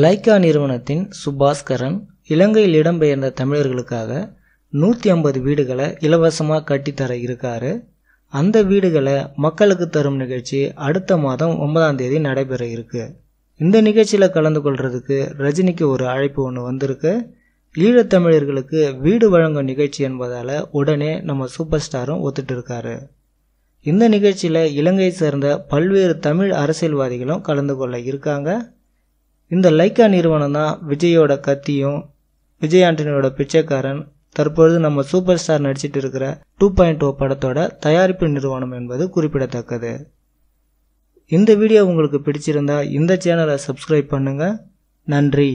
Lyca நிறுவனத்தின் சுபாஸ்கரன் இலங்கையில் இடம்பெயர்ந்த தமிழர்களுக்காக நூற்றி ஐம்பது வீடுகளை இலவசமாக கட்டித்தர இருக்காரு அந்த வீடுகளை மக்களுக்கு தரும் நிகழ்ச்சி அடுத்த மாதம் ஒன்பதாம் தேதி நடைபெற இருக்கு இந்த நிகழ்ச்சியில் கலந்து கொள்றதுக்கு ரஜினிக்கு ஒரு அழைப்பு ஒன்று வந்திருக்கு ஈழத்தமிழர்களுக்கு வீடு வழங்கும் நிகழ்ச்சி என்பதால் உடனே நம்ம சூப்பர் ஸ்டாரும் ஒத்துட்டு இருக்காரு இந்த நிகழ்ச்சியில் இலங்கையை சேர்ந்த பல்வேறு தமிழ் அரசியல்வாதிகளும் கலந்து கொள்ள இருக்காங்க இந்த லைக்கா நிறுவனம் தான் விஜயோட கத்தியும் விஜய் ஆண்டனியோட பிச்சைக்காரன் தற்பொழுது நம்ம சூப்பர் ஸ்டார் நடிச்சிட்டு இருக்கிற டூ பாயிண்ட் ஓ படத்தோட தயாரிப்பு நிறுவனம் என்பது குறிப்பிடத்தக்கது இந்த வீடியோ உங்களுக்கு பிடிச்சிருந்தா இந்த சேனலை சப்ஸ்கிரைப் பண்ணுங்கள் நன்றி